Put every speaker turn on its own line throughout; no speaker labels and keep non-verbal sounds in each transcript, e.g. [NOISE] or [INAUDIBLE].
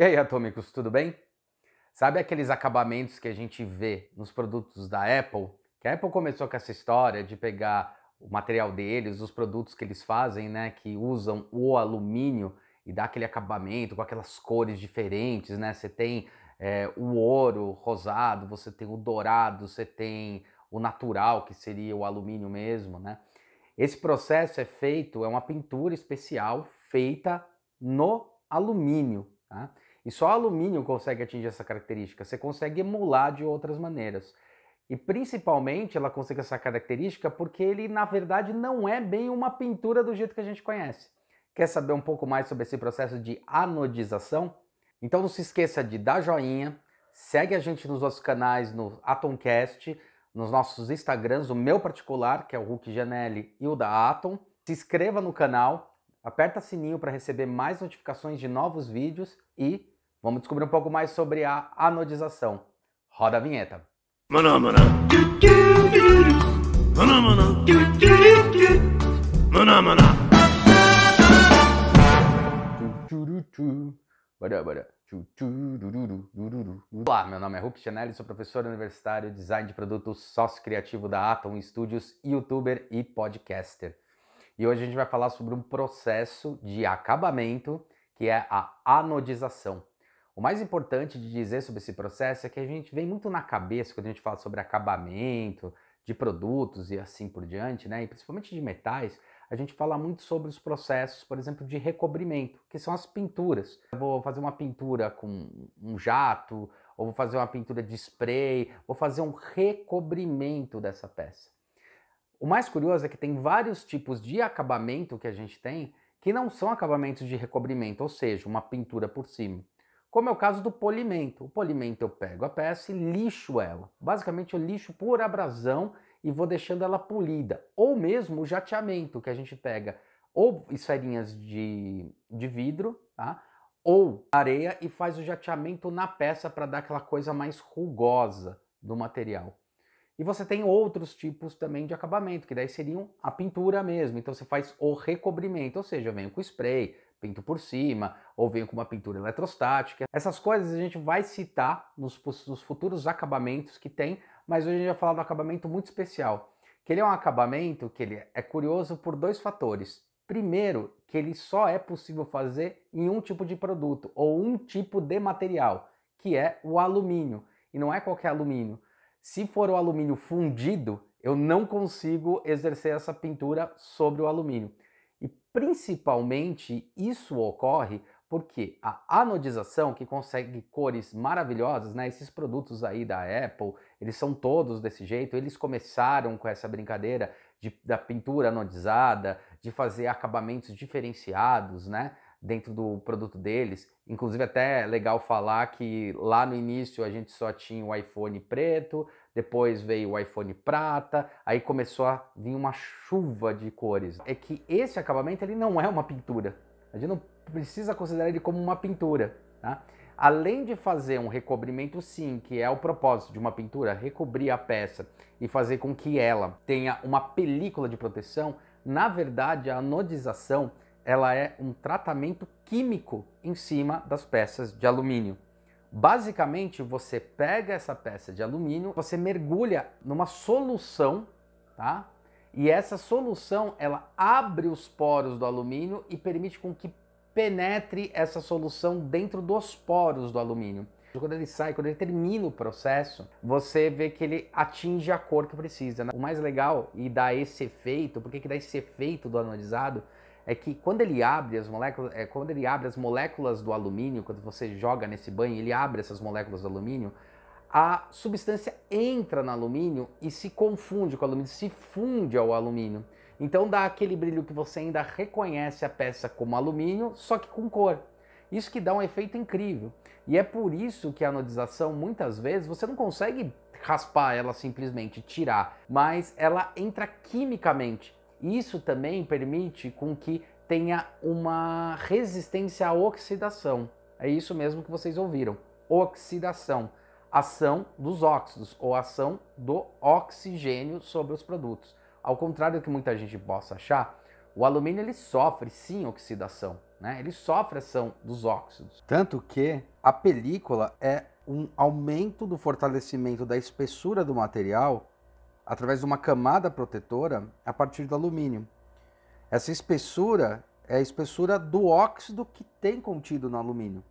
E aí, atômicos, tudo bem? Sabe aqueles acabamentos que a gente vê nos produtos da Apple? Que a Apple começou com essa história de pegar o material deles, os produtos que eles fazem, né, que usam o alumínio e dá aquele acabamento com aquelas cores diferentes, né? Você tem é, o ouro rosado, você tem o dourado, você tem o natural, que seria o alumínio mesmo, né? Esse processo é feito, é uma pintura especial feita no alumínio, tá? E só alumínio consegue atingir essa característica. Você consegue emular de outras maneiras. E principalmente ela consegue essa característica porque ele, na verdade, não é bem uma pintura do jeito que a gente conhece. Quer saber um pouco mais sobre esse processo de anodização? Então não se esqueça de dar joinha, segue a gente nos nossos canais no Atomcast, nos nossos Instagrams, o meu particular, que é o Hulk Janelli e o da Atom. Se inscreva no canal, aperta sininho para receber mais notificações de novos vídeos e vamos descobrir um pouco mais sobre a anodização. Roda a vinheta. Maná, maná. Olá, meu nome é Hulk Chanelli, sou professor universitário, design de produtos, sócio criativo da Atom Studios, youtuber e podcaster. E hoje a gente vai falar sobre um processo de acabamento que é a anodização. O mais importante de dizer sobre esse processo é que a gente vem muito na cabeça quando a gente fala sobre acabamento de produtos e assim por diante, né? E principalmente de metais, a gente fala muito sobre os processos, por exemplo, de recobrimento, que são as pinturas. Eu vou fazer uma pintura com um jato, ou vou fazer uma pintura de spray, vou fazer um recobrimento dessa peça. O mais curioso é que tem vários tipos de acabamento que a gente tem que não são acabamentos de recobrimento, ou seja, uma pintura por cima. Como é o caso do polimento. O polimento eu pego a peça e lixo ela. Basicamente eu lixo por abrasão e vou deixando ela polida. Ou mesmo o jateamento, que a gente pega ou esferinhas de, de vidro, tá? ou areia e faz o jateamento na peça para dar aquela coisa mais rugosa do material. E você tem outros tipos também de acabamento, que daí seriam a pintura mesmo. Então você faz o recobrimento, ou seja, eu venho com spray, pinto por cima, ou venho com uma pintura eletrostática. Essas coisas a gente vai citar nos, nos futuros acabamentos que tem, mas hoje a gente vai falar do acabamento muito especial. Que ele é um acabamento que ele é curioso por dois fatores. Primeiro, que ele só é possível fazer em um tipo de produto ou um tipo de material, que é o alumínio. E não é qualquer alumínio. Se for o alumínio fundido, eu não consigo exercer essa pintura sobre o alumínio. E principalmente isso ocorre porque a anodização, que consegue cores maravilhosas, né? Esses produtos aí da Apple, eles são todos desse jeito, eles começaram com essa brincadeira de, da pintura anodizada, de fazer acabamentos diferenciados, né? dentro do produto deles. Inclusive, até é legal falar que lá no início a gente só tinha o iPhone preto, depois veio o iPhone prata, aí começou a vir uma chuva de cores. É que esse acabamento ele não é uma pintura. A gente não precisa considerar ele como uma pintura, tá? Além de fazer um recobrimento sim, que é o propósito de uma pintura, recobrir a peça e fazer com que ela tenha uma película de proteção, na verdade a anodização ela é um tratamento químico em cima das peças de alumínio. Basicamente, você pega essa peça de alumínio, você mergulha numa solução, tá? E essa solução, ela abre os poros do alumínio e permite com que penetre essa solução dentro dos poros do alumínio. Quando ele sai, quando ele termina o processo, você vê que ele atinge a cor que precisa. Né? O mais legal e dá esse efeito, por que dá esse efeito do anodizado? é que quando ele abre as moléculas, é, quando ele abre as moléculas do alumínio, quando você joga nesse banho, ele abre essas moléculas do alumínio, a substância entra no alumínio e se confunde com o alumínio, se funde ao alumínio. Então dá aquele brilho que você ainda reconhece a peça como alumínio, só que com cor. Isso que dá um efeito incrível. E é por isso que a anodização, muitas vezes, você não consegue raspar ela simplesmente, tirar, mas ela entra quimicamente. Isso também permite com que tenha uma resistência à oxidação. É isso mesmo que vocês ouviram. Oxidação, ação dos óxidos ou ação do oxigênio sobre os produtos. Ao contrário do que muita gente possa achar, o alumínio ele sofre sim oxidação, né? Ele sofre ação dos óxidos. Tanto que a película é um aumento do fortalecimento da espessura do material através de uma camada protetora a partir do alumínio. Essa espessura é a espessura do óxido que tem contido no alumínio.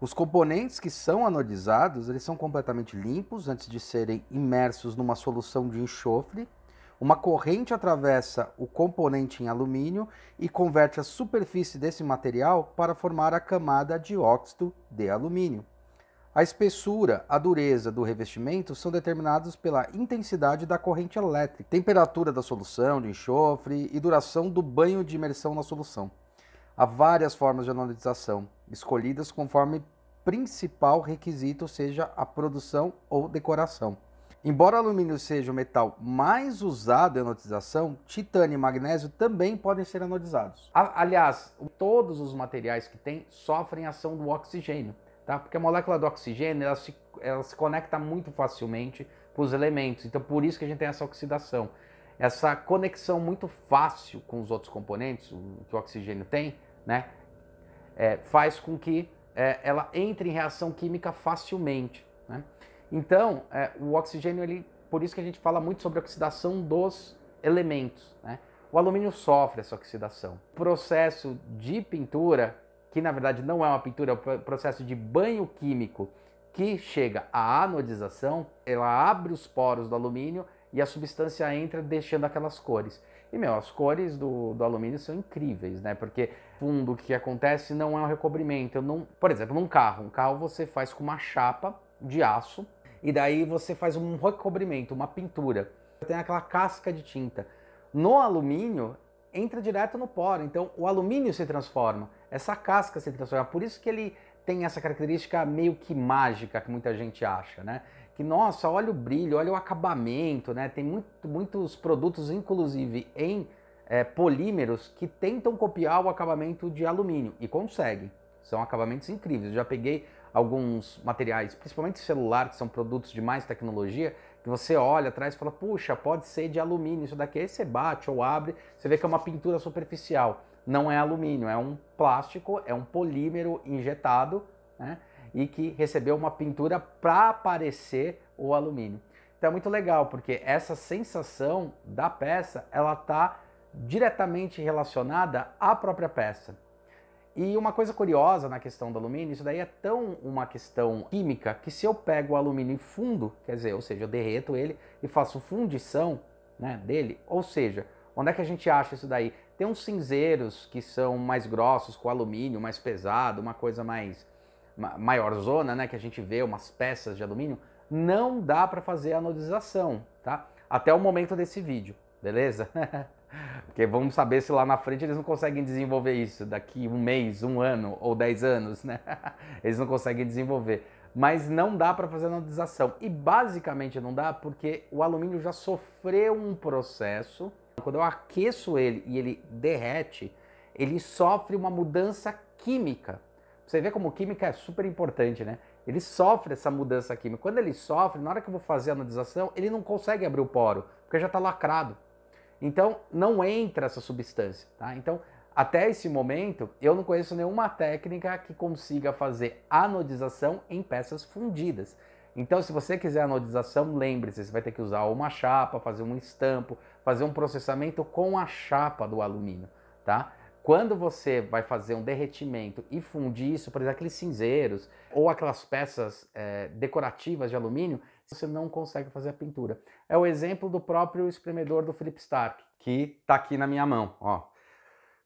Os componentes que são anodizados, eles são completamente limpos antes de serem imersos numa solução de enxofre. Uma corrente atravessa o componente em alumínio e converte a superfície desse material para formar a camada de óxido de alumínio. A espessura, a dureza do revestimento são determinados pela intensidade da corrente elétrica, temperatura da solução de enxofre e duração do banho de imersão na solução. Há várias formas de anodização, escolhidas conforme principal requisito seja a produção ou decoração. Embora alumínio seja o metal mais usado em anodização, titânio e magnésio também podem ser anodizados. Aliás, todos os materiais que têm sofrem ação do oxigênio tá? Porque a molécula do oxigênio ela se, ela se conecta muito facilmente com os elementos, então por isso que a gente tem essa oxidação. Essa conexão muito fácil com os outros componentes que o oxigênio tem, né? É, faz com que é, ela entre em reação química facilmente. Né? Então, é, o oxigênio, ele, por isso que a gente fala muito sobre a oxidação dos elementos. Né? O alumínio sofre essa oxidação. O processo de pintura que na verdade não é uma pintura, é um processo de banho químico que chega à anodização, ela abre os poros do alumínio e a substância entra deixando aquelas cores. E, meu, as cores do, do alumínio são incríveis, né? Porque fundo, o que acontece não é um recobrimento. Eu não, por exemplo, num carro. Um carro você faz com uma chapa de aço e daí você faz um recobrimento, uma pintura. Tem aquela casca de tinta. No alumínio, entra direto no poro. Então, o alumínio se transforma essa casca se transformar. Por isso que ele tem essa característica meio que mágica que muita gente acha, né? Que nossa, olha o brilho, olha o acabamento, né? Tem muito, muitos produtos, inclusive em é, polímeros, que tentam copiar o acabamento de alumínio e conseguem. São acabamentos incríveis. Eu já peguei alguns materiais, principalmente celular, que são produtos de mais tecnologia, que você olha atrás e fala, puxa, pode ser de alumínio isso daqui. Aí você bate ou abre, você vê que é uma pintura superficial não é alumínio, é um plástico, é um polímero injetado né, e que recebeu uma pintura para aparecer o alumínio. Então é muito legal, porque essa sensação da peça, ela está diretamente relacionada à própria peça. E uma coisa curiosa na questão do alumínio, isso daí é tão uma questão química que se eu pego o alumínio em fundo, quer dizer, ou seja, eu derreto ele e faço fundição né, dele, ou seja, onde é que a gente acha isso daí? Tem uns cinzeiros que são mais grossos, com alumínio mais pesado, uma coisa mais maior zona, né, que a gente vê umas peças de alumínio, não dá para fazer anodização, tá? Até o momento desse vídeo, beleza? [LAUGHS] Porque vamos saber se lá na frente eles não conseguem desenvolver isso daqui um mês, um ano ou dez anos, né? [LAUGHS] Eles não conseguem desenvolver. Mas não dá para fazer anodização. E basicamente não dá porque o alumínio já sofreu um processo quando eu aqueço ele e ele derrete, ele sofre uma mudança química. Você vê como química é super importante, né? Ele sofre essa mudança química. Quando ele sofre, na hora que eu vou fazer a anodização, ele não consegue abrir o poro, porque já está lacrado. Então, não entra essa substância, tá? Então, até esse momento, eu não conheço nenhuma técnica que consiga fazer anodização em peças fundidas. Então, se você quiser anodização, lembre-se, você vai ter que usar uma chapa, fazer um estampo, fazer um processamento com a chapa do alumínio, tá? Quando você vai fazer um derretimento e fundir isso, por exemplo, aqueles cinzeiros ou aquelas peças é, decorativas de alumínio, você não consegue fazer a pintura. É o exemplo do próprio espremedor do Philip Stark, que está aqui na minha mão, ó.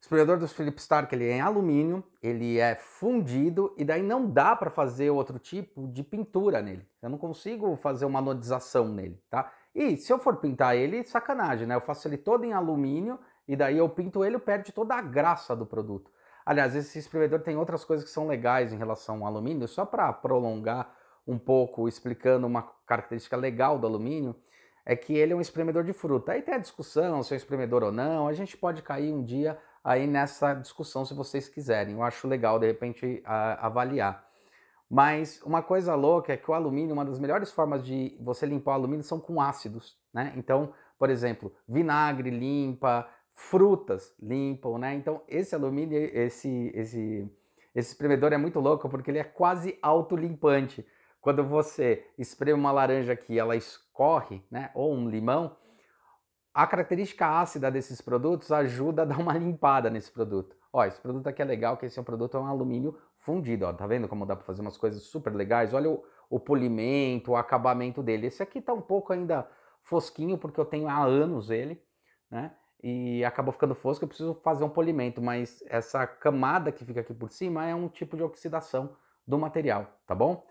O espelhador do Philip Stark ele é em alumínio, ele é fundido e daí não dá para fazer outro tipo de pintura nele. Eu não consigo fazer uma anodização nele, tá? E se eu for pintar ele, sacanagem, né? Eu faço ele todo em alumínio e daí eu pinto ele, e perde toda a graça do produto. Aliás, esse espremedor tem outras coisas que são legais em relação ao alumínio, só para prolongar um pouco, explicando uma característica legal do alumínio, é que ele é um espremedor de fruta. Aí tem a discussão se é um espremedor ou não, a gente pode cair um dia aí nessa discussão, se vocês quiserem. Eu acho legal, de repente, a, avaliar. Mas uma coisa louca é que o alumínio, uma das melhores formas de você limpar o alumínio são com ácidos, né? Então, por exemplo, vinagre limpa, frutas limpam, né? Então, esse alumínio, esse, esse, esse espremedor é muito louco porque ele é quase autolimpante. Quando você espreme uma laranja que ela escorre, né? Ou um limão, a característica ácida desses produtos ajuda a dar uma limpada nesse produto. Ó, esse produto aqui é legal, que esse é um produto é um alumínio fundido, ó. Tá vendo como dá para fazer umas coisas super legais? Olha o, o polimento, o acabamento dele. Esse aqui tá um pouco ainda fosquinho, porque eu tenho há anos ele, né? E acabou ficando fosco, eu preciso fazer um polimento, mas essa camada que fica aqui por cima é um tipo de oxidação do material, tá bom?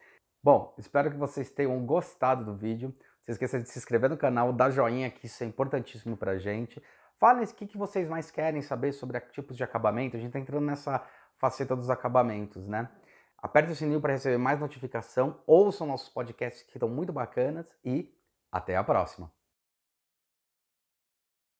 Bom, espero que vocês tenham gostado do vídeo. Não se esqueça de se inscrever no canal, dar joinha, que isso é importantíssimo pra gente. Falem o que, que vocês mais querem saber sobre tipos de acabamento. A gente está entrando nessa faceta dos acabamentos, né? Aperte o sininho para receber mais notificação, ouçam nossos podcasts que estão muito bacanas e até a próxima!